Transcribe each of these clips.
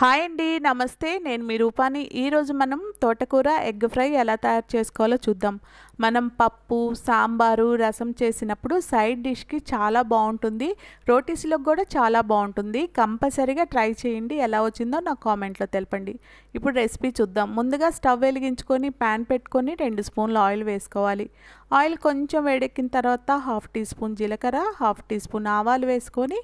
hi అండి నమస్తే నేను మీ రూపాని ఈరోజు మనం తోటకూర ఎగ్ ఫ్రై ఎలా తయారు చేసుకోవాలో చూద్దాం మనం పప్పు సాంబారు రసం చేసినప్పుడు సైడ్ డిష్కి చాలా బాగుంటుంది రోటీస్లో కూడా చాలా బాగుంటుంది కంపల్సరీగా ట్రై చేయండి ఎలా వచ్చిందో నాకు కామెంట్లో తెలపండి ఇప్పుడు రెసిపీ చూద్దాం ముందుగా స్టవ్ వెలిగించుకొని ప్యాన్ పెట్టుకొని రెండు స్పూన్లు ఆయిల్ వేసుకోవాలి ఆయిల్ కొంచెం వేడెక్కిన తర్వాత హాఫ్ టీ స్పూన్ జీలకర్ర హాఫ్ టీ స్పూన్ ఆవాలు వేసుకొని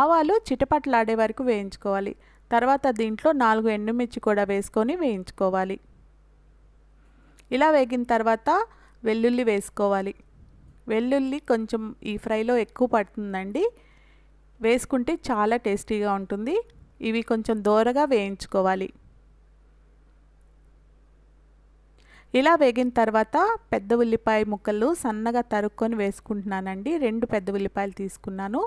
ఆవాలు చిటపట్లాడే వరకు వేయించుకోవాలి తర్వాత దీంట్లో నాలుగు ఎండుమిర్చి కూడా వేసుకొని వేయించుకోవాలి ఇలా వేగిన తర్వాత వెల్లుల్లి వేసుకోవాలి వెల్లుల్లి కొంచెం ఈ ఫ్రైలో ఎక్కువ పడుతుందండి వేసుకుంటే చాలా టేస్టీగా ఉంటుంది ఇవి కొంచెం దోరగా వేయించుకోవాలి ఇలా వేగిన తర్వాత పెద్ద ఉల్లిపాయ ముక్కలు సన్నగా తరుక్కొని వేసుకుంటున్నానండి రెండు పెద్ద ఉల్లిపాయలు తీసుకున్నాను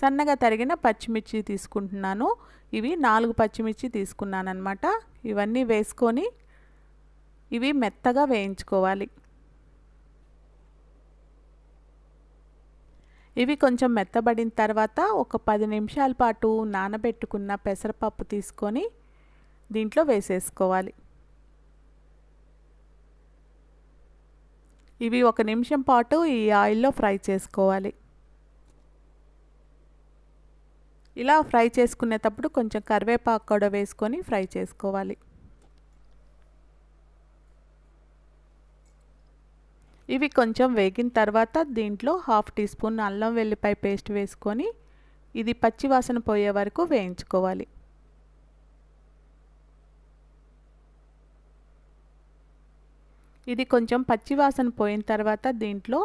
సన్నగా తరిగిన పచ్చిమిర్చి తీసుకుంటున్నాను ఇవి నాలుగు పచ్చిమిర్చి తీసుకున్నాను అనమాట ఇవన్నీ వేసుకొని ఇవి మెత్తగా వేయించుకోవాలి ఇవి కొంచెం మెత్తబడిన తర్వాత ఒక పది నిమిషాల పాటు నానబెట్టుకున్న పెసరపప్పు తీసుకొని దీంట్లో వేసేసుకోవాలి ఇవి ఒక నిమిషం పాటు ఈ ఆయిల్లో ఫ్రై చేసుకోవాలి ఇలా ఫ్రై చేసుకునేటప్పుడు కొంచెం కరివేపాకు కూడా వేసుకొని ఫ్రై చేసుకోవాలి ఇవి కొంచెం వేగిన తర్వాత దీంట్లో హాఫ్ టీ స్పూన్ అల్లం వెల్లిపాయ పేస్ట్ వేసుకొని ఇది పచ్చివాసన పోయే వరకు వేయించుకోవాలి ఇది కొంచెం పచ్చివాసన పోయిన తర్వాత దీంట్లో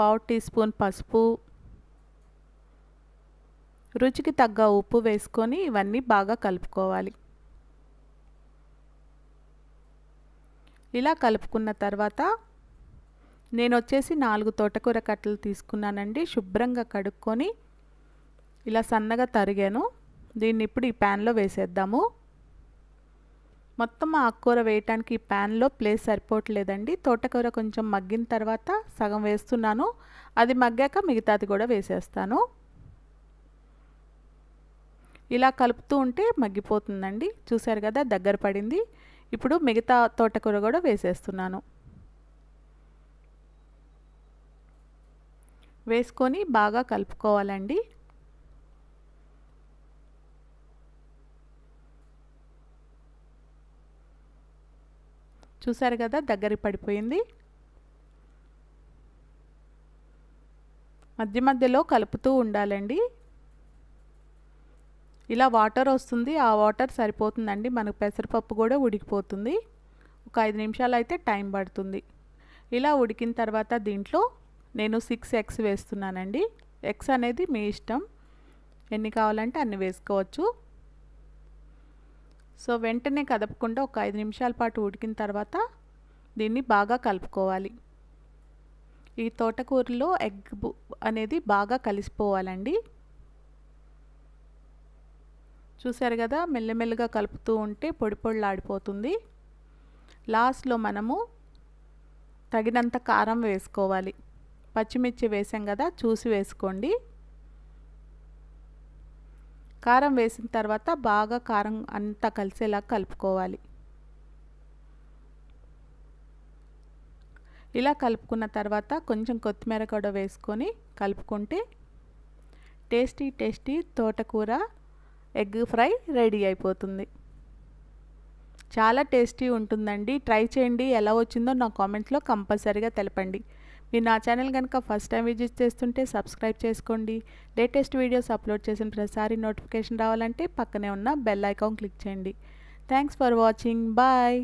పావు టీ స్పూన్ పసుపు రుచికి తగ్గ ఉప్పు వేసుకొని ఇవన్నీ బాగా కలుపుకోవాలి ఇలా కలుపుకున్న తర్వాత నేను వచ్చేసి నాలుగు తోటకూర కట్టలు తీసుకున్నానండి శుభ్రంగా కడుక్కొని ఇలా సన్నగా తరిగాను దీన్ని ఇప్పుడు ఈ ప్యాన్లో వేసేద్దాము మొత్తం ఆకుకూర వేయటానికి ఈ ప్యాన్లో ప్లేస్ సరిపోవట్లేదండి తోటకూర కొంచెం మగ్గిన తర్వాత సగం వేస్తున్నాను అది మగ్గాక మిగతాది కూడా వేసేస్తాను ఇలా కలుపుతూ ఉంటే మగ్గిపోతుందండి చూశారు కదా దగ్గర పడింది ఇప్పుడు మిగతా తోటకూర కూడా వేసేస్తున్నాను వేసుకొని బాగా కలుపుకోవాలండి చూసారు కదా దగ్గర పడిపోయింది మధ్య మధ్యలో కలుపుతూ ఉండాలండి ఇలా వాటర్ వస్తుంది ఆ వాటర్ సరిపోతుందండి మనకు పెసరపప్పు కూడా ఉడికిపోతుంది ఒక ఐదు నిమిషాలు అయితే టైం పడుతుంది ఇలా ఉడికిన తర్వాత దీంట్లో నేను సిక్స్ ఎగ్స్ వేస్తున్నానండి ఎగ్స్ అనేది మీ ఇష్టం ఎన్ని కావాలంటే అన్ని వేసుకోవచ్చు సో వెంటనే కదపకుండా ఒక ఐదు నిమిషాల పాటు ఉడికిన తర్వాత దీన్ని బాగా కలుపుకోవాలి ఈ తోటకూరలో ఎగ్ అనేది బాగా కలిసిపోవాలండి చూశారు కదా మెల్లమెల్లగా కలుపుతూ ఉంటే పొడి పొడిలాడిపోతుంది లాస్ట్లో మనము తగినంత కారం వేసుకోవాలి పచ్చిమిర్చి వేసాం కదా చూసి వేసుకోండి కారం వేసిన తర్వాత బాగా కారం అంతా కలిసేలా కలుపుకోవాలి ఇలా కలుపుకున్న తర్వాత కొంచెం కొత్తిమీర కూడా వేసుకొని కలుపుకుంటే టేస్టీ టేస్టీ తోటకూర ఎగ్ ఫ్రై రెడీ అయిపోతుంది చాలా టేస్టీ ఉంటుందండి ట్రై చేయండి ఎలా వచ్చిందో నా కామెంట్స్లో కంపల్సరీగా తెలపండి మీరు నా ఛానల్ కనుక ఫస్ట్ టైం విజిట్ చేస్తుంటే సబ్స్క్రైబ్ చేసుకోండి లేటెస్ట్ వీడియోస్ అప్లోడ్ చేసిన ప్రతిసారి నోటిఫికేషన్ రావాలంటే పక్కనే ఉన్న బెల్ ఐకాన్ క్లిక్ చేయండి థ్యాంక్స్ ఫర్ వాచింగ్ బాయ్